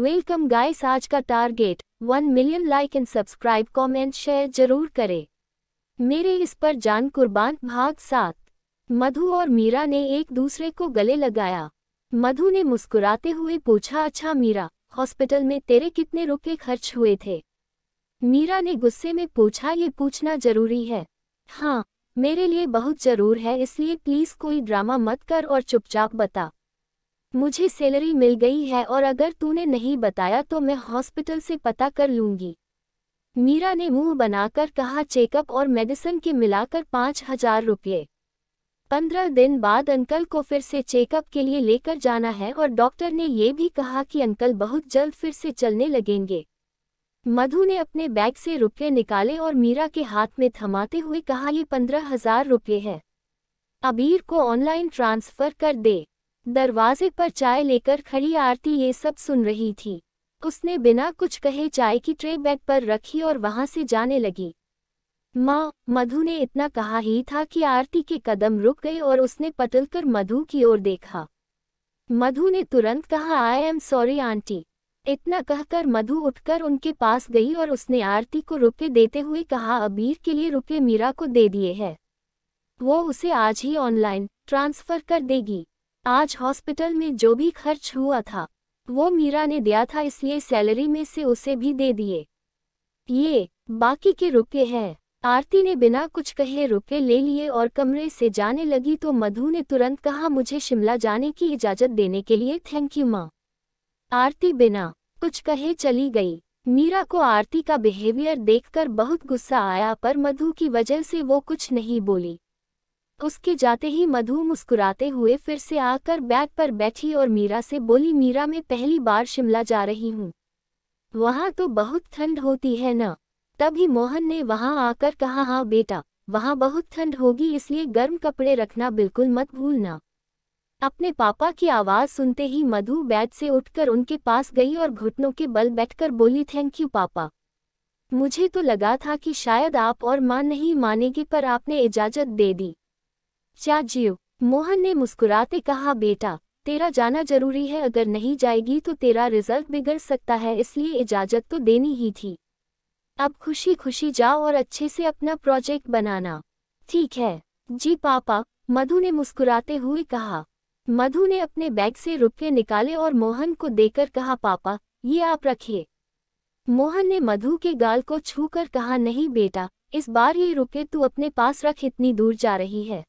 Welcome guys आज का target one million like and subscribe comment share जरूर करें मेरे इस पर जान कुर्बान भाग सात मधु और मीरा ने एक दूसरे को गले लगाया मधु ने मुस्कुराते हुए पूछा अच्छा मीरा हॉस्पिटल में तेरे कितने रुपये खर्च हुए थे मीरा ने गुस्से में पूछा ये पूछना जरूरी है हाँ मेरे लिए बहुत जरूर है इसलिए प्लीज़ कोई ड्रामा मत कर और चुपचाप बता मुझे सैलरी मिल गई है और अगर तूने नहीं बताया तो मैं हॉस्पिटल से पता कर लूंगी मीरा ने मुंह बनाकर कहा चेकअप और मेडिसिन के मिलाकर पाँच हजार रुपये पंद्रह दिन बाद अंकल को फिर से चेकअप के लिए लेकर जाना है और डॉक्टर ने ये भी कहा कि अंकल बहुत जल्द फिर से चलने लगेंगे मधु ने अपने बैग से रुपये निकाले और मीरा के हाथ में थमाते हुए कहा ये पंद्रह हजार रुपये है अबीर को ऑनलाइन ट्रांसफ़र कर दे दरवाजे पर चाय लेकर खड़ी आरती ये सब सुन रही थी उसने बिना कुछ कहे चाय की ट्रे बेड पर रखी और वहां से जाने लगी माँ मधु ने इतना कहा ही था कि आरती के कदम रुक गए और उसने पटलकर मधु की ओर देखा मधु ने तुरंत कहा आई एम सॉरी आंटी इतना कहकर मधु उठकर उनके पास गई और उसने आरती को रुपये देते हुए कहा अबीर के लिए रुपये मीरा को दे दिए हैं वो उसे आज ही ऑनलाइन ट्रांसफ़र कर देगी आज हॉस्पिटल में जो भी खर्च हुआ था वो मीरा ने दिया था इसलिए सैलरी में से उसे भी दे दिए ये बाकी के रुपये हैं आरती ने बिना कुछ कहे रुपये ले लिए और कमरे से जाने लगी तो मधु ने तुरंत कहा मुझे शिमला जाने की इजाज़त देने के लिए थैंक यू माँ आरती बिना कुछ कहे चली गई मीरा को आरती का बिहेवियर देखकर बहुत गुस्सा आया पर मधु की वजह से वो कुछ नहीं बोली उसके जाते ही मधु मुस्कुराते हुए फिर से आकर बैग पर बैठी और मीरा से बोली मीरा मैं पहली बार शिमला जा रही हूँ वहाँ तो बहुत ठंड होती है न तभी मोहन ने वहाँ आकर कहा हाँ बेटा वहाँ बहुत ठंड होगी इसलिए गर्म कपड़े रखना बिल्कुल मत भूलना अपने पापा की आवाज़ सुनते ही मधु बैग से उठकर उनके पास गई और घुटनों के बल बैठकर बोली थैंक यू पापा मुझे तो लगा था कि शायद आप और मां नहीं मानेगी पर आपने इजाज़त दे दी जियो मोहन ने मुस्कुराते कहा बेटा तेरा जाना जरूरी है अगर नहीं जाएगी तो तेरा रिजल्ट बिगड़ सकता है इसलिए इजाज़त तो देनी ही थी अब खुशी खुशी जाओ और अच्छे से अपना प्रोजेक्ट बनाना ठीक है जी पापा मधु ने मुस्कुराते हुए कहा मधु ने अपने बैग से रुपये निकाले और मोहन को देकर कहा पापा ये आप रखिए मोहन ने मधु के गाल को छूकर कहा नहीं बेटा इस बार ये रुपये तू अपने पास रख इतनी दूर जा रही है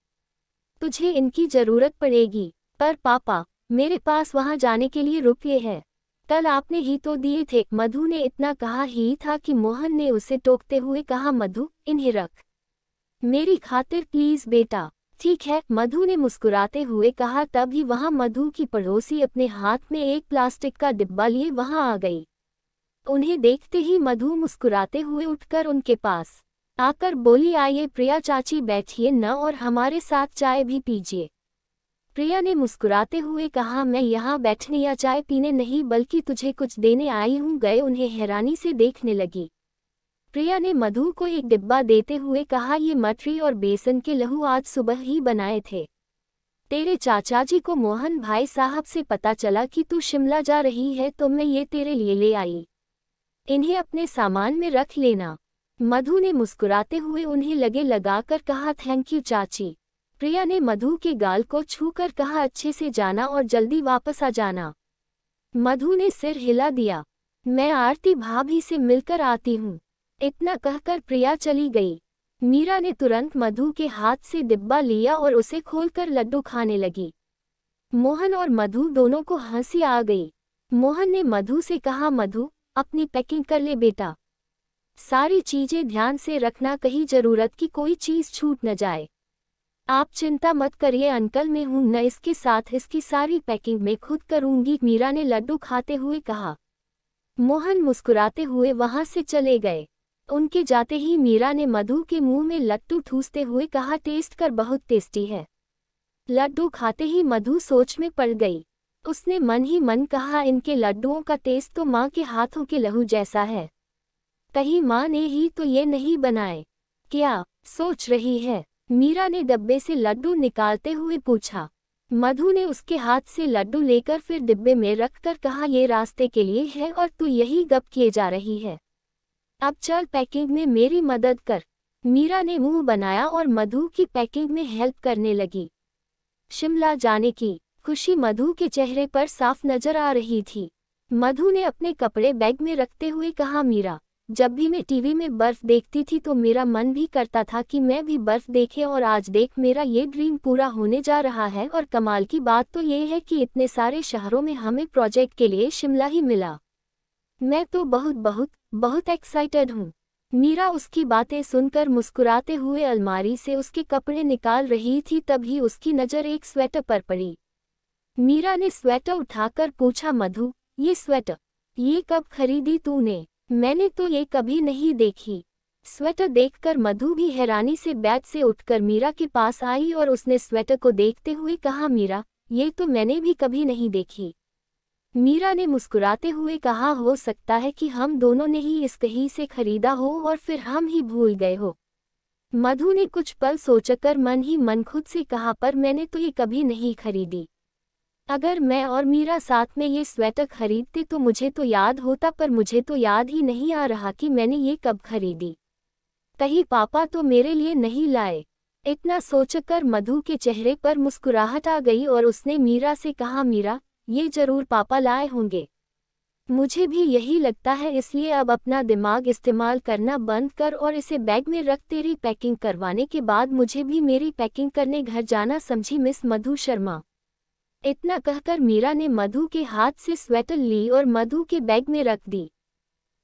तुझे इनकी जरूरत पड़ेगी पर पापा मेरे पास वहाँ जाने के लिए रुपये हैं कल आपने ही तो दिए थे मधु ने इतना कहा ही था कि मोहन ने उसे टोकते हुए कहा मधु इन्हें रख मेरी खातिर प्लीज बेटा ठीक है मधु ने मुस्कुराते हुए कहा तभी वहां मधु की पड़ोसी अपने हाथ में एक प्लास्टिक का डिब्बा लिए वहां आ गई उन्हें देखते ही मधु मुस्कुराते हुए उठकर उनके पास आकर बोली आइए प्रिया चाची बैठिए न और हमारे साथ चाय भी पीजिए प्रिया ने मुस्कुराते हुए कहा मैं यहाँ बैठने या चाय पीने नहीं बल्कि तुझे कुछ देने आई हूँ गए उन्हें हैरानी से देखने लगी प्रिया ने मधु को एक डिब्बा देते हुए कहा ये मटरी और बेसन के लहू आज सुबह ही बनाए थे तेरे चाचा जी को मोहन भाई साहब से पता चला कि तू शिमला जा रही है तो मैं ये तेरे लिए ले आई इन्हें अपने सामान में रख लेना मधु ने मुस्कुराते हुए उन्हें लगे लगाकर कहा थैंक यू चाची प्रिया ने मधु के गाल को छूकर कहा अच्छे से जाना और जल्दी वापस आ जाना मधु ने सिर हिला दिया मैं आरती भाभी से मिलकर आती हूँ इतना कहकर प्रिया चली गई मीरा ने तुरंत मधु के हाथ से डिब्बा लिया और उसे खोलकर लड्डू खाने लगी मोहन और मधु दोनों को हंसी आ गई मोहन ने मधु से कहा मधु अपनी पैकिंग कर ले बेटा सारी चीज़ें ध्यान से रखना कहीं ज़रूरत की कोई चीज़ छूट न जाए आप चिंता मत करिए अंकल मैं हूं न इसके साथ इसकी सारी पैकिंग मैं खुद करूंगी मीरा ने लड्डू खाते हुए कहा मोहन मुस्कुराते हुए वहां से चले गए उनके जाते ही मीरा ने मधु के मुंह में लट्टू ठूसते हुए कहा टेस्ट कर बहुत टेस्टी है लड्डू खाते ही मधु सोच में पड़ गई उसने मन ही मन कहा इनके लड्डुओं का टेस्ट तो माँ के हाथों के लहू जैसा है कहीं माँ ने ही तो ये नहीं बनाए क्या सोच रही है मीरा ने डब्बे से लड्डू निकालते हुए पूछा मधु ने उसके हाथ से लड्डू लेकर फिर डिब्बे में रखकर कहा ये रास्ते के लिए है और तू यही गप किए जा रही है अब चल पैकिंग में मेरी मदद कर मीरा ने मुंह बनाया और मधु की पैकिंग में हेल्प करने लगी शिमला जाने की खुशी मधु के चेहरे पर साफ नजर आ रही थी मधु ने अपने कपड़े बैग में रखते हुए कहा मीरा जब भी मैं टीवी में बर्फ देखती थी तो मेरा मन भी करता था कि मैं भी बर्फ देखे और आज देख मेरा ये ड्रीम पूरा होने जा रहा है और कमाल की बात तो ये है कि इतने सारे शहरों में हमें प्रोजेक्ट के लिए शिमला ही मिला मैं तो बहुत बहुत बहुत एक्साइटेड हूँ मीरा उसकी बातें सुनकर मुस्कुराते हुए अलमारी से उसके कपड़े निकाल रही थी तभी उसकी नज़र एक स्वेटर पर पड़ी मीरा ने स्वेटर उठाकर पूछा मधु ये स्वेटर ये कब खरीदी तूने मैंने तो ये कभी नहीं देखी स्वेटर देखकर मधु भी हैरानी से बैग से उठकर मीरा के पास आई और उसने स्वेटर को देखते हुए कहा मीरा ये तो मैंने भी कभी नहीं देखी मीरा ने मुस्कुराते हुए कहा हो सकता है कि हम दोनों ने ही इस कहीं से खरीदा हो और फिर हम ही भूल गए हो मधु ने कुछ पल सोचकर मन ही मन खुद से कहा पर मैंने तो ये कभी नहीं खरीदी अगर मैं और मीरा साथ में ये स्वेटर खरीदते तो मुझे तो याद होता पर मुझे तो याद ही नहीं आ रहा कि मैंने ये कब खरीदी कहीं पापा तो मेरे लिए नहीं लाए इतना सोचकर मधु के चेहरे पर मुस्कुराहट आ गई और उसने मीरा से कहा मीरा ये जरूर पापा लाए होंगे मुझे भी यही लगता है इसलिए अब अपना दिमाग इस्तेमाल करना बंद कर और इसे बैग में रख तेरी पैकिंग करवाने के बाद मुझे भी मेरी पैकिंग करने घर जाना समझी मिस मधु शर्मा इतना कहकर मीरा ने मधु के हाथ से स्वेटर ली और मधु के बैग में रख दी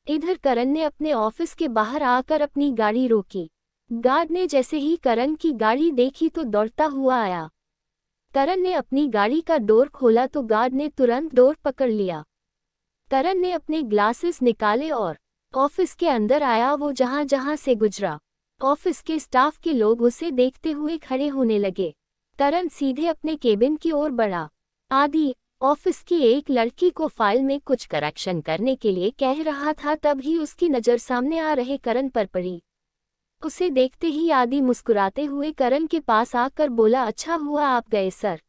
इधर करण ने अपने ऑफिस के बाहर आकर अपनी गाड़ी रोकी गार्ड ने जैसे ही करण की गाड़ी देखी तो दौड़ता हुआ आया करण ने अपनी गाड़ी का डोर खोला तो गार्ड ने तुरंत डोर पकड़ लिया करण ने अपने ग्लासेस निकाले और ऑफिस के अंदर आया वो जहां जहां से गुजरा ऑफिस के स्टाफ के लोग उसे देखते हुए खड़े होने लगे तरन सीधे अपने केबिन की ओर बढ़ा आदि ऑफिस की एक लड़की को फाइल में कुछ करेक्शन करने के लिए कह रहा था तब ही उसकी नज़र सामने आ रहे करण पर पड़ी उसे देखते ही आदि मुस्कुराते हुए करण के पास आकर बोला अच्छा हुआ आप गए सर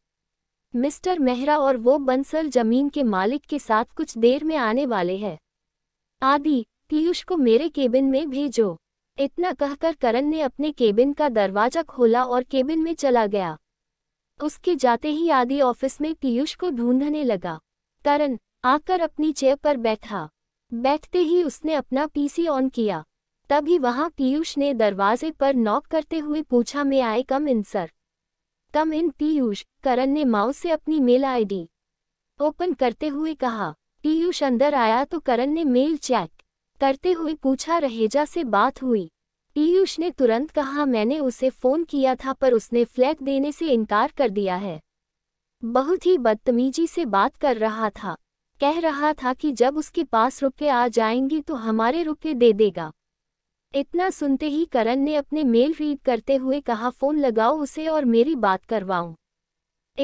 मिस्टर मेहरा और वो बंसल जमीन के मालिक के साथ कुछ देर में आने वाले हैं आदि पीयूष को मेरे केबिन में भेजो इतना कहकर करण ने अपने केबिन का दरवाजा खोला और केबिन में चला गया उसके जाते ही आदि ऑफिस में पीयूष को ढूंढने लगा करण आकर अपनी चेयर पर बैठा बैठते ही उसने अपना पीसी ऑन किया तभी वहां पीयूष ने दरवाजे पर नॉक करते हुए पूछा मैं आए कम इन सर कम इन पीयूष करण ने माओ से अपनी मेल आईडी ओपन करते हुए कहा पीयूष अंदर आया तो करण ने मेल चेक करते हुए पूछा रहेजा से बात हुई पीयूष ने तुरंत कहा मैंने उसे फ़ोन किया था पर उसने फ्लैग देने से इनकार कर दिया है बहुत ही बदतमीजी से बात कर रहा था कह रहा था कि जब उसके पास रुपये आ जाएंगे तो हमारे रुपये दे देगा इतना सुनते ही करण ने अपने मेल रीड करते हुए कहा फ़ोन लगाओ उसे और मेरी बात करवाऊँ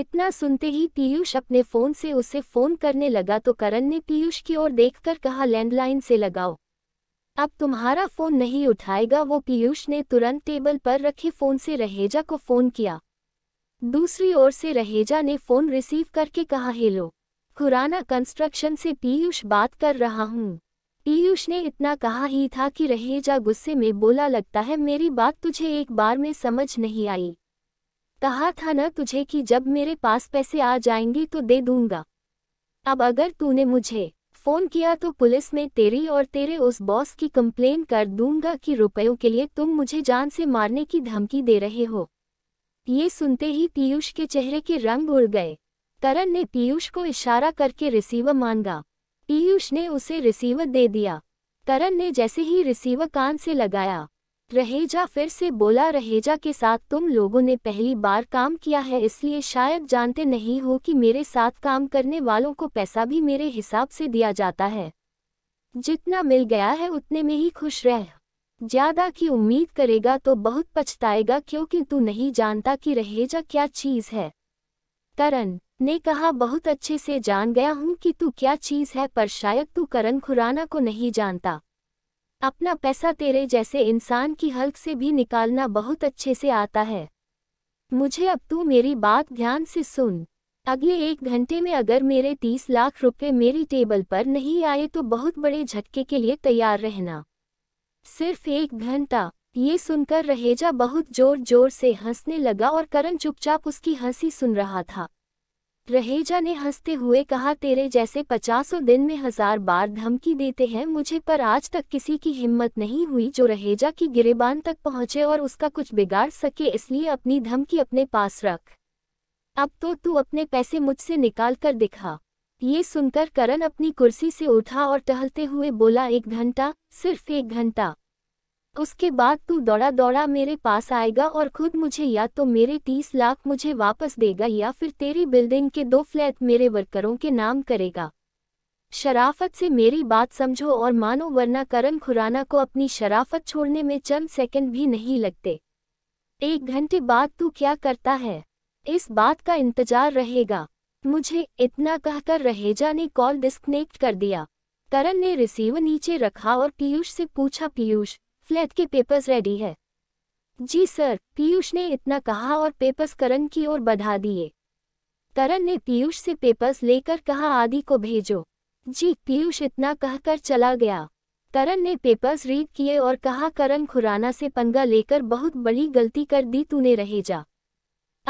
इतना सुनते ही पीयूष अपने फ़ोन से उसे फ़ोन करने लगा तो करण ने पीयूष की ओर देखकर कहा लैंडलाइन से लगाओ अब तुम्हारा फोन नहीं उठाएगा वो पीयूष ने तुरंत टेबल पर रखे फोन से रहेजा को फोन किया दूसरी ओर से रहेजा ने फोन रिसीव करके कहा हेलो खुराना कंस्ट्रक्शन से पीयूष बात कर रहा हूँ पीयूष ने इतना कहा ही था कि रहेजा गुस्से में बोला लगता है मेरी बात तुझे एक बार में समझ नहीं आई कहा था न तुझे कि जब मेरे पास पैसे आ जाएंगे तो दे दूंगा अब अगर तूने मुझे फ़ोन किया तो पुलिस में तेरी और तेरे उस बॉस की कंप्लेन कर दूंगा कि रुपयों के लिए तुम मुझे जान से मारने की धमकी दे रहे हो ये सुनते ही पीयूष के चेहरे के रंग उड़ गए करण ने पीयूष को इशारा करके रिसीवर मांगा पीयूष ने उसे रिसीवर दे दिया करण ने जैसे ही रिसीवर कान से लगाया रहेजा फिर से बोला रहेजा के साथ तुम लोगों ने पहली बार काम किया है इसलिए शायद जानते नहीं हो कि मेरे साथ काम करने वालों को पैसा भी मेरे हिसाब से दिया जाता है जितना मिल गया है उतने में ही खुश रह ज्यादा की उम्मीद करेगा तो बहुत पछताएगा क्योंकि तू नहीं जानता कि रहेजा क्या चीज़ है करण ने कहा बहुत अच्छे से जान गया हूँ कि तू क्या चीज़ है पर शायद तू करण खुराना को नहीं जानता अपना पैसा तेरे जैसे इंसान की हल्क से भी निकालना बहुत अच्छे से आता है मुझे अब तू मेरी बात ध्यान से सुन अगले एक घंटे में अगर मेरे तीस लाख रुपए मेरी टेबल पर नहीं आए तो बहुत बड़े झटके के लिए तैयार रहना सिर्फ एक घंटा ये सुनकर रहेजा बहुत जोर जोर से हंसने लगा और करण चुपचाप उसकी हंसी सुन रहा था रहेजा ने हंसते हुए कहा तेरे जैसे पचासों दिन में हजार बार धमकी देते हैं मुझे पर आज तक किसी की हिम्मत नहीं हुई जो रहेजा की गिरेबान तक पहुंचे और उसका कुछ बिगाड़ सके इसलिए अपनी धमकी अपने पास रख अब तो तू अपने पैसे मुझसे निकाल कर दिखा ये सुनकर करण अपनी कुर्सी से उठा और टहलते हुए बोला एक घंटा सिर्फ एक घंटा उसके बाद तू दौड़ा दौड़ा मेरे पास आएगा और खुद मुझे या तो मेरे तीस लाख मुझे वापस देगा या फिर तेरी बिल्डिंग के दो फ्लैट मेरे वर्करों के नाम करेगा शराफत से मेरी बात समझो और मानो वरना करण खुराना को अपनी शराफत छोड़ने में चंद सेकंड भी नहीं लगते एक घंटे बाद तू क्या करता है इस बात का इंतजार रहेगा मुझे इतना कहकर रहेजा ने कॉल डिस्कनेक्ट कर दिया करण ने रिसीवर नीचे रखा और पीयूष से पूछा पीयूष फ्लैट के पेपर्स रेडी है जी सर पीयूष ने इतना कहा और पेपर्स करण की ओर बढ़ा दिए करण ने पीयूष से पेपर्स लेकर कहा आदि को भेजो जी पीयूष इतना कहकर चला गया करण ने पेपर्स रीड किए और कहा करण खुराना से पंगा लेकर बहुत बड़ी गलती कर दी तूने रहे जा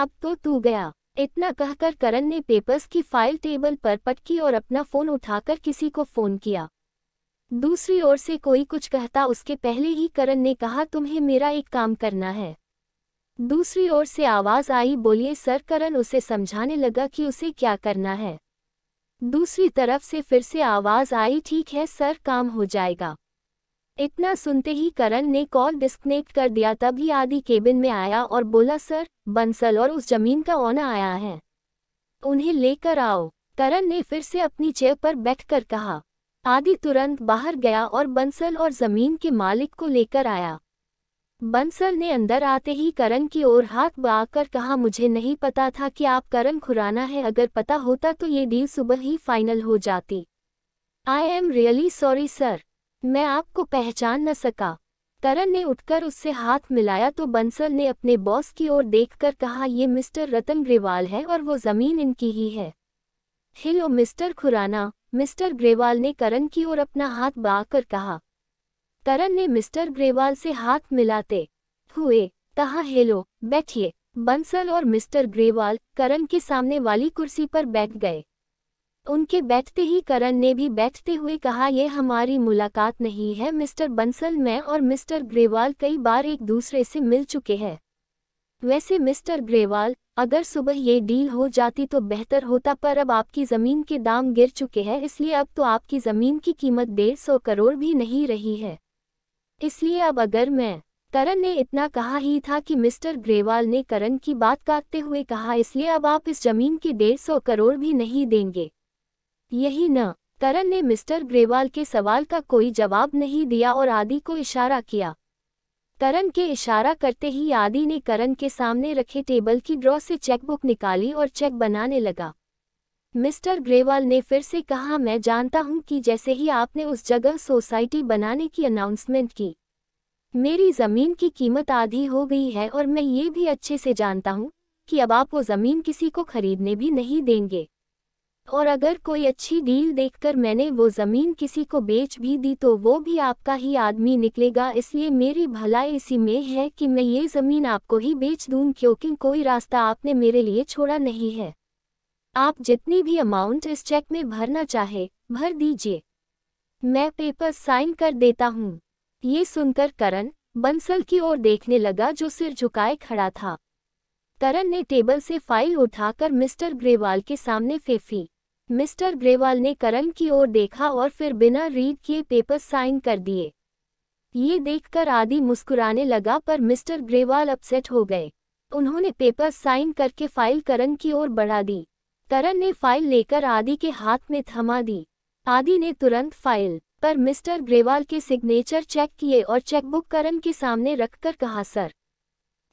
अब तो तू गया इतना कहकर करण ने पेपर्स की फाइल टेबल पर पटकी और अपना फोन उठाकर किसी को फोन किया दूसरी ओर से कोई कुछ कहता उसके पहले ही करण ने कहा तुम्हें मेरा एक काम करना है दूसरी ओर से आवाज आई बोलिए सर करण उसे समझाने लगा कि उसे क्या करना है दूसरी तरफ से फिर से आवाज आई ठीक है सर काम हो जाएगा इतना सुनते ही करण ने कॉल डिस्कनेक्ट कर दिया तब ही आदि केबिन में आया और बोला सर बंसल और उस जमीन का ओना आया है उन्हें लेकर आओ करण ने फिर से अपनी चेयर पर बैठकर कहा आदि तुरंत बाहर गया और बंसल और जमीन के मालिक को लेकर आया बंसल ने अंदर आते ही करण की ओर हाथ बहाकर कहा मुझे नहीं पता था कि आप करण खुराना है अगर पता होता तो ये डील सुबह ही फाइनल हो जाती I am really sorry sir मैं आपको पहचान न सका करण ने उठकर उससे हाथ मिलाया तो बंसल ने अपने बॉस की ओर देखकर कहा ये मिस्टर रतन ग्रेवाल है और वो जमीन इनकी ही है hello mister Khurana mister Grewal ने करण की ओर अपना हाथ बाकर कहा करण ने मिस्टर ग्रेवाल से हाथ मिलाते हुए कहा हेलो बैठिए बंसल और मिस्टर ग्रेवाल करण के सामने वाली कुर्सी पर बैठ गए उनके बैठते ही करण ने भी बैठते हुए कहा यह हमारी मुलाकात नहीं है मिस्टर बंसल मैं और मिस्टर ग्रेवाल कई बार एक दूसरे से मिल चुके हैं वैसे मिस्टर ग्रेवाल अगर सुबह ये डील हो जाती तो बेहतर होता पर अब आपकी ज़मीन के दाम गिर चुके हैं इसलिए अब तो आपकी ज़मीन की कीमत डेढ़ सौ करोड़ भी नहीं रही है इसलिए अब अगर मैं करण ने इतना कहा ही था कि मिस्टर ग्रेवाल ने करण की बात काटते हुए कहा इसलिए अब आप इस जमीन के डेढ़ सौ करोड़ भी नहीं देंगे यही न करण ने मिस्टर ग्रेवाल के सवाल का कोई जवाब नहीं दिया और आदि को इशारा किया करण के इशारा करते ही आदि ने करण के सामने रखे टेबल की ड्रॉ से चेकबुक निकाली और चेक बनाने लगा मिस्टर ग्रेवाल ने फिर से कहा मैं जानता हूं कि जैसे ही आपने उस जगह सोसाइटी बनाने की अनाउंसमेंट की मेरी ज़मीन की कीमत आधी हो गई है और मैं ये भी अच्छे से जानता हूं कि अब आप वो ज़मीन किसी को खरीदने भी नहीं देंगे और अगर कोई अच्छी डील देखकर मैंने वो ज़मीन किसी को बेच भी दी तो वो भी आपका ही आदमी निकलेगा इसलिए मेरी भलाई इसी में है कि मैं ये ज़मीन आपको ही बेच दूँ क्योंकि कोई रास्ता आपने मेरे लिए छोड़ा नहीं है आप जितनी भी अमाउंट इस चेक में भरना चाहे भर दीजिए मैं पेपर साइन कर देता हूँ ये सुनकर करण बंसल की ओर देखने लगा जो सिर झुकाए खड़ा था करण ने टेबल से फाइल उठाकर मिस्टर ग्रेवाल के सामने फेंफी मिस्टर ग्रेवाल ने करण की ओर देखा और फिर बिना रीड किए पेपर साइन कर दिए ये देखकर आदि मुस्कुराने लगा पर मिस्टर ग्रेवाल अपसेट हो गए उन्होंने पेपर साइन करके फाइल करण की ओर बढ़ा दी करण ने फाइल लेकर आदि के हाथ में थमा दी आदि ने तुरंत फाइल पर मिस्टर ग्रेवाल के सिग्नेचर चेक किए और चेकबुक करण के सामने रखकर कहा सर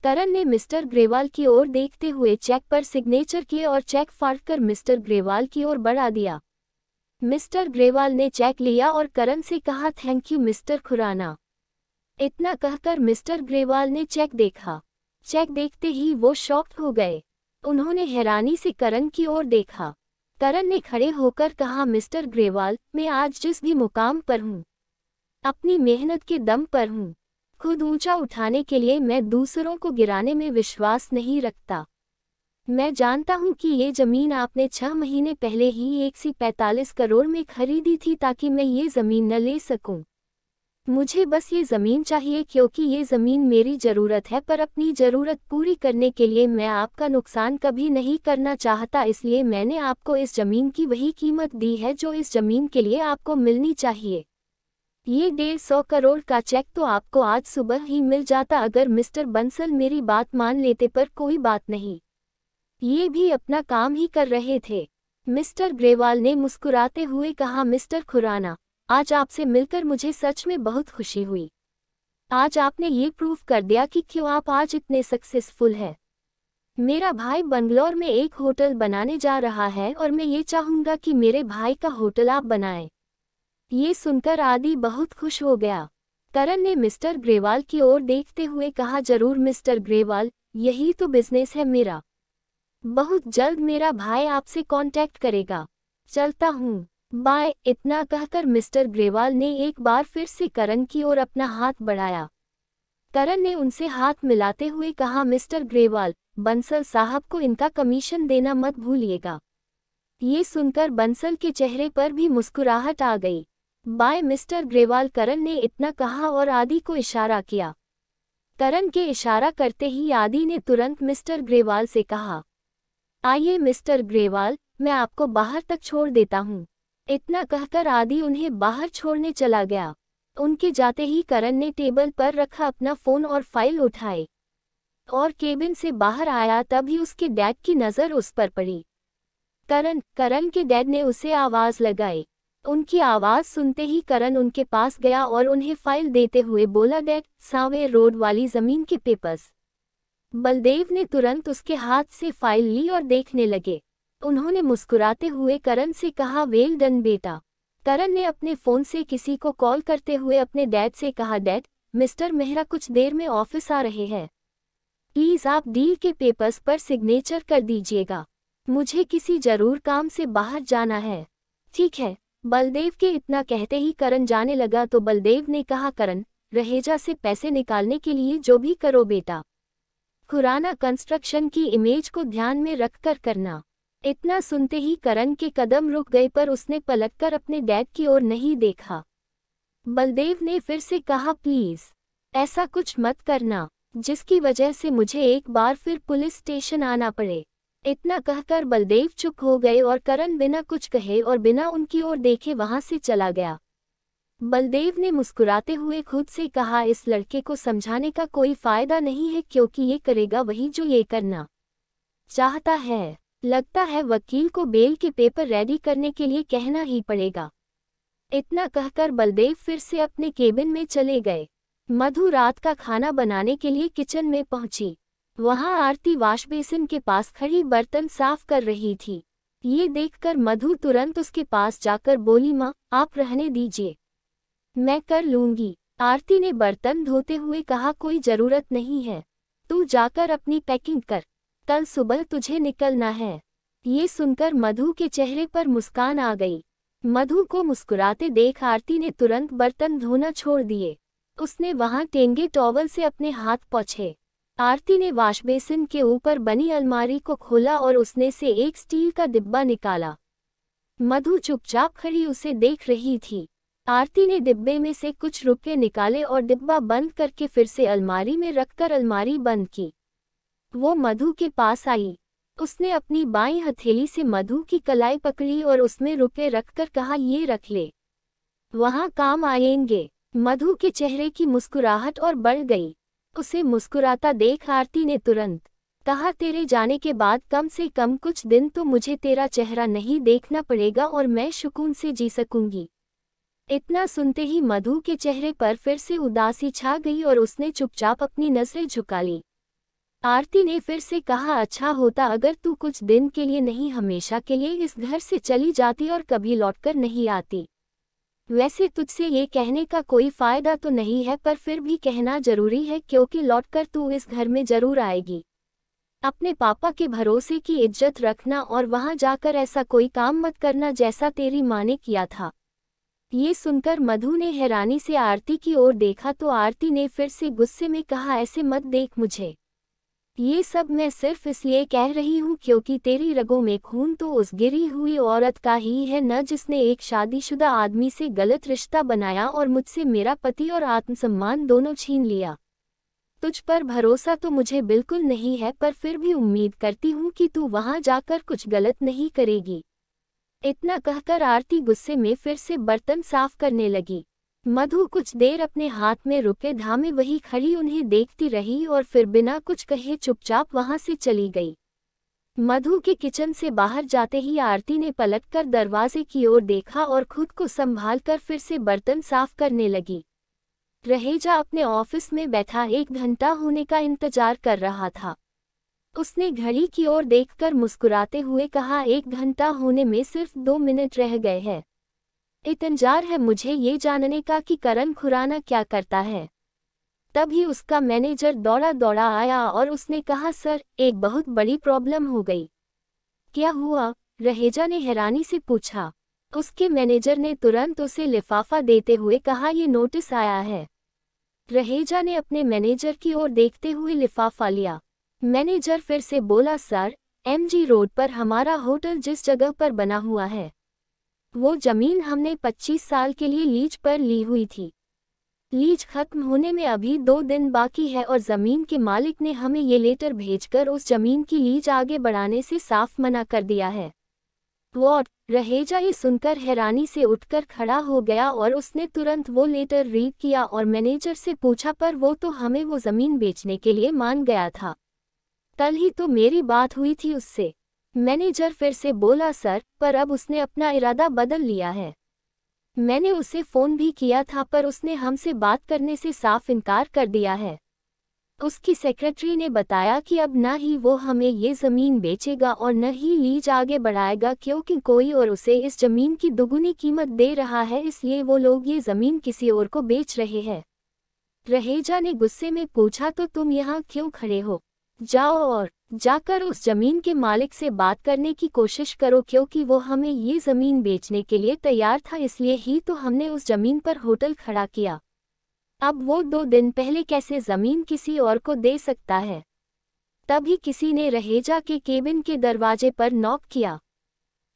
तरन ने मिस्टर ग्रेवाल की ओर देखते हुए चेक पर सिग्नेचर किए और चेक फाड़कर मिस्टर ग्रेवाल की ओर बढ़ा दिया मिस्टर ग्रेवाल ने चेक लिया और करण से कहा थैंक यू मिस्टर खुराना इतना कहकर मिस्टर ग्रेवाल ने चेक देखा चेक देखते ही वो शॉक्ड हो गए उन्होंने हैरानी से करण की ओर देखा करण ने खड़े होकर कहा मिस्टर ग्रेवाल मैं आज जिस भी मुकाम पर हूँ अपनी मेहनत के दम पर हूँ खुद ऊंचा उठाने के लिए मैं दूसरों को गिराने में विश्वास नहीं रखता मैं जानता हूं कि ये जमीन आपने छह महीने पहले ही एक सी पैंतालीस करोड़ में खरीदी थी ताकि मैं ये जमीन न ले सकूं। मुझे बस ये ज़मीन चाहिए क्योंकि ये ज़मीन मेरी ज़रूरत है पर अपनी ज़रूरत पूरी करने के लिए मैं आपका नुकसान कभी नहीं करना चाहता इसलिए मैंने आपको इस ज़मीन की वही कीमत दी है जो इस ज़मीन के लिए आपको मिलनी चाहिए ये डेढ़ सौ करोड़ का चेक तो आपको आज सुबह ही मिल जाता अगर मिस्टर बंसल मेरी बात मान लेते पर कोई बात नहीं ये भी अपना काम ही कर रहे थे मिस्टर ग्रेवाल ने मुस्कुराते हुए कहा मिस्टर खुराना आज आपसे मिलकर मुझे सच में बहुत खुशी हुई आज आपने ये प्रूव कर दिया कि क्यों आप आज इतने सक्सेसफुल हैं मेरा भाई बंगलौर में एक होटल बनाने जा रहा है और मैं ये चाहूँगा कि मेरे भाई का होटल आप बनाएं ये सुनकर आदि बहुत खुश हो गया करण ने मिस्टर ग्रेवाल की ओर देखते हुए कहा जरूर मिस्टर ग्रेवाल यही तो बिजनेस है मेरा बहुत जल्द मेरा भाई आपसे कांटेक्ट करेगा चलता हूँ बाय इतना कहकर मिस्टर ग्रेवाल ने एक बार फिर से करण की ओर अपना हाथ बढ़ाया करण ने उनसे हाथ मिलाते हुए कहा मिस्टर ग्रेवाल बंसल साहब को इनका कमीशन देना मत भूलिएगा ये सुनकर बंसल के चेहरे पर भी मुस्कुराहट आ गई बाय मिस्टर ग्रेवाल करण ने इतना कहा और आदि को इशारा किया करण के इशारा करते ही आदि ने तुरंत मिस्टर ग्रेवाल से कहा आइए मिस्टर ग्रेवाल मैं आपको बाहर तक छोड़ देता हूँ इतना कहकर आदि उन्हें बाहर छोड़ने चला गया उनके जाते ही करण ने टेबल पर रखा अपना फ़ोन और फाइल उठाए और केबिन से बाहर आया तभी उसके डैड की नज़र उस पर पड़ी करण करण के डैड ने उसे आवाज़ लगाई उनकी आवाज़ सुनते ही करण उनके पास गया और उन्हें फाइल देते हुए बोला डैड सावे रोड वाली ज़मीन के पेपर्स बलदेव ने तुरंत उसके हाथ से फाइल ली और देखने लगे उन्होंने मुस्कुराते हुए करण से कहा वेल डन बेटा करण ने अपने फ़ोन से किसी को कॉल करते हुए अपने डैड से कहा डैड मिस्टर मेहरा कुछ देर में ऑफिस आ रहे हैं प्लीज़ आप डील के पेपर्स पर सिग्नेचर कर दीजिएगा मुझे किसी जरूर काम से बाहर जाना है ठीक है बलदेव के इतना कहते ही करण जाने लगा तो बलदेव ने कहा करण रहेजा से पैसे निकालने के लिए जो भी करो बेटा खुराना कंस्ट्रक्शन की इमेज को ध्यान में रखकर करना इतना सुनते ही करण के कदम रुक गए पर उसने पलटकर अपने डैड की ओर नहीं देखा बलदेव ने फिर से कहा प्लीज ऐसा कुछ मत करना जिसकी वजह से मुझे एक बार फिर पुलिस स्टेशन आना पड़े इतना कहकर बलदेव चुप हो गए और करण बिना कुछ कहे और बिना उनकी ओर देखे वहां से चला गया बलदेव ने मुस्कुराते हुए खुद से कहा इस लड़के को समझाने का कोई फायदा नहीं है क्योंकि ये करेगा वही जो ये करना चाहता है लगता है वकील को बेल के पेपर रेडी करने के लिए कहना ही पड़ेगा इतना कहकर बलदेव फिर से अपने केबिन में चले गए मधु रात का खाना बनाने के लिए किचन में पहुंची वहां आरती वाशबेसिन के पास खड़ी बर्तन साफ कर रही थी ये देखकर मधु तुरंत उसके पास जाकर बोली माँ आप रहने दीजिए मैं कर लूंगी आरती ने बर्तन धोते हुए कहा कोई जरूरत नहीं है तू जाकर अपनी पैकिंग कर कल सुबह तुझे निकलना है ये सुनकर मधु के चेहरे पर मुस्कान आ गई मधु को मुस्कुराते देख आरती ने तुरंत बर्तन धोना छोड़ दिए उसने वहां टेंगे टॉवल से अपने हाथ पहुँचे आरती ने वाशबेसिन के ऊपर बनी अलमारी को खोला और उसने से एक स्टील का डिब्बा निकाला मधु चुपचाप खड़ी उसे देख रही थी आरती ने डिब्बे में से कुछ रुपये निकाले और डिब्बा बंद करके फिर से अलमारी में रखकर अलमारी बंद की वो मधु के पास आई उसने अपनी बाई हथेली से मधु की कलाई पकड़ी और उसमें रुपये रखकर कहा ये रख ले वहाँ काम आएंगे मधु के चेहरे की मुस्कुराहट और बढ़ गई उसे मुस्कुराता देख आरती ने तुरंत कहा तेरे जाने के बाद कम से कम कुछ दिन तो मुझे तेरा चेहरा नहीं देखना पड़ेगा और मैं सुकून से जी सकूंगी इतना सुनते ही मधु के चेहरे पर फिर से उदासी छा गई और उसने चुपचाप अपनी नजरें झुका ली आरती ने फिर से कहा अच्छा होता अगर तू कुछ दिन के लिए नहीं हमेशा के लिए इस घर से चली जाती और कभी लौटकर नहीं आती वैसे तुझसे ये कहने का कोई फायदा तो नहीं है पर फिर भी कहना जरूरी है क्योंकि लौटकर तू इस घर में जरूर आएगी अपने पापा के भरोसे की इज्जत रखना और वहां जाकर ऐसा कोई काम मत करना जैसा तेरी माँ ने किया था ये सुनकर मधु ने हैरानी से आरती की ओर देखा तो आरती ने फिर से गुस्से में कहा ऐसे मत देख मुझे ये सब मैं सिर्फ इसलिए कह रही हूँ क्योंकि तेरी रगों में खून तो उस गिरी हुई औरत का ही है न जिसने एक शादीशुदा आदमी से गलत रिश्ता बनाया और मुझसे मेरा पति और आत्मसम्मान दोनों छीन लिया तुझ पर भरोसा तो मुझे बिल्कुल नहीं है पर फिर भी उम्मीद करती हूँ कि तू वहाँ जाकर कुछ गलत नहीं करेगी इतना कहकर आरती गुस्से में फिर से बर्तन साफ करने लगी मधु कुछ देर अपने हाथ में रुके धामे वही खड़ी उन्हें देखती रही और फिर बिना कुछ कहे चुपचाप वहां से चली गई मधु के किचन से बाहर जाते ही आरती ने पलटकर दरवाजे की ओर देखा और खुद को संभाल कर फिर से बर्तन साफ करने लगी रहेजा अपने ऑफिस में बैठा एक घंटा होने का इंतजार कर रहा था उसने घड़ी की ओर देखकर मुस्कुराते हुए कहा एक घंटा होने में सिर्फ दो मिनट रह गए हैं इतंजार है मुझे ये जानने का कि करण खुराना क्या करता है तभी उसका मैनेजर दौड़ा दौड़ा आया और उसने कहा सर एक बहुत बड़ी प्रॉब्लम हो गई क्या हुआ रहेजा ने हैरानी से पूछा उसके मैनेजर ने तुरंत उसे लिफाफा देते हुए कहा ये नोटिस आया है रहेजा ने अपने मैनेजर की ओर देखते हुए लिफाफा लिया मैनेजर फिर से बोला सर एमजी रोड पर हमारा होटल जिस जगह पर बना हुआ है वो जमीन हमने 25 साल के लिए लीज पर ली हुई थी लीज खत्म होने में अभी दो दिन बाकी है और ज़मीन के मालिक ने हमें ये लेटर भेजकर उस ज़मीन की लीज आगे बढ़ाने से साफ मना कर दिया है वॉट रहेजा ये सुनकर हैरानी से उठकर खड़ा हो गया और उसने तुरंत वो लेटर रीड किया और मैनेजर से पूछा पर वो तो हमें वो ज़मीन बेचने के लिए मान गया था कल ही तो मेरी बात हुई थी उससे मैनेजर फिर से बोला सर पर अब उसने अपना इरादा बदल लिया है मैंने उसे फ़ोन भी किया था पर उसने हमसे बात करने से साफ इनकार कर दिया है उसकी सेक्रेटरी ने बताया कि अब न ही वो हमें ये ज़मीन बेचेगा और न ही लीज आगे बढ़ाएगा क्योंकि कोई और उसे इस ज़मीन की दुगुनी कीमत दे रहा है इसलिए वो लोग ये ज़मीन किसी और को बेच रहे हैं रहेजा ने गुस्से में पूछा तो तुम यहाँ क्यों खड़े हो जाओ और जाकर उस जमीन के मालिक से बात करने की कोशिश करो क्योंकि वो हमें ये जमीन बेचने के लिए तैयार था इसलिए ही तो हमने उस जमीन पर होटल खड़ा किया अब वो दो दिन पहले कैसे जमीन किसी और को दे सकता है तभी किसी ने रहेजा के केबिन के दरवाजे पर नॉक किया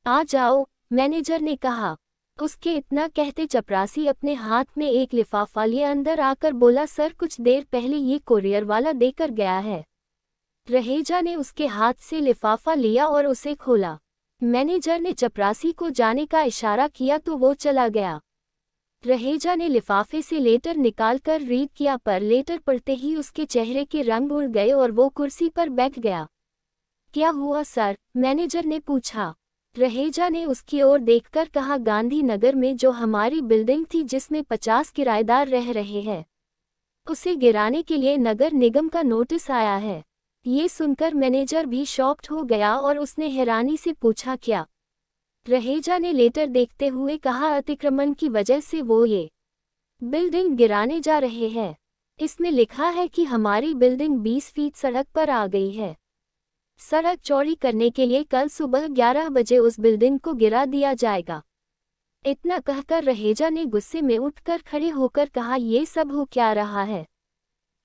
आ जाओ मैनेजर ने कहा उसके इतना कहते चपरासी अपने हाथ में एक लिफाफा लिए अंदर आकर बोला सर कुछ देर पहले ये कोरियर वाला देकर गया है रहेजा ने उसके हाथ से लिफाफा लिया और उसे खोला मैनेजर ने चपरासी को जाने का इशारा किया तो वो चला गया रहेजा ने लिफाफे से लेटर निकालकर रीड किया पर लेटर पढ़ते ही उसके चेहरे के रंग उड़ गए और वो कुर्सी पर बैठ गया क्या हुआ सर मैनेजर ने पूछा रहेजा ने उसकी ओर देखकर कहा गांधी नगर में जो हमारी बिल्डिंग थी जिसमें पचास किराएदार रह रहे हैं उसे गिराने के लिए नगर निगम का नोटिस आया है ये सुनकर मैनेजर भी शॉक्ड हो गया और उसने हैरानी से पूछा क्या रहेजा ने लेटर देखते हुए कहा अतिक्रमण की वजह से वो ये बिल्डिंग गिराने जा रहे हैं इसमें लिखा है कि हमारी बिल्डिंग 20 फीट सड़क पर आ गई है सड़क चौड़ी करने के लिए कल सुबह 11 बजे उस बिल्डिंग को गिरा दिया जाएगा इतना कहकर रहेजा ने गुस्से में उठकर खड़े होकर कहा ये सब हो क्या रहा है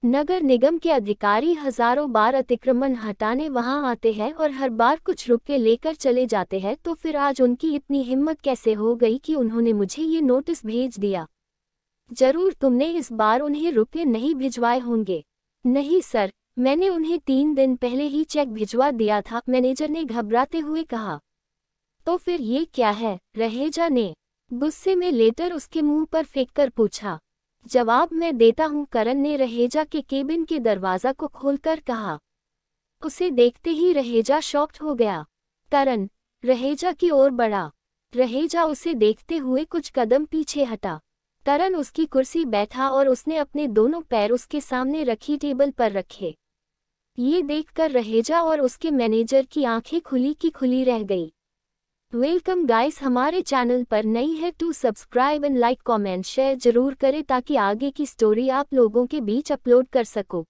नगर निगम के अधिकारी हजारों बार अतिक्रमण हटाने वहां आते हैं और हर बार कुछ रुपये लेकर चले जाते हैं तो फिर आज उनकी इतनी हिम्मत कैसे हो गई कि उन्होंने मुझे ये नोटिस भेज दिया जरूर तुमने इस बार उन्हें रुपये नहीं भिजवाए होंगे नहीं सर मैंने उन्हें तीन दिन पहले ही चेक भिजवा दिया था मैनेजर ने घबराते हुए कहा तो फिर ये क्या है रहेजा ने गुस्से में लेटर उसके मुंह पर फेंक कर पूछा जवाब मैं देता हूँ करण ने रहेजा के केबिन के दरवाजा को खोलकर कहा उसे देखते ही रहेजा शॉक्ट हो गया करण रहेजा की ओर बढ़ा रहेजा उसे देखते हुए कुछ कदम पीछे हटा करण उसकी कुर्सी बैठा और उसने अपने दोनों पैर उसके सामने रखी टेबल पर रखे ये देखकर रहेजा और उसके मैनेजर की आंखें खुली की खुली रह गई वेलकम गाइस हमारे चैनल पर नई है to subscribe and like comment share जरूर करें ताकि आगे की स्टोरी आप लोगों के बीच अपलोड कर सको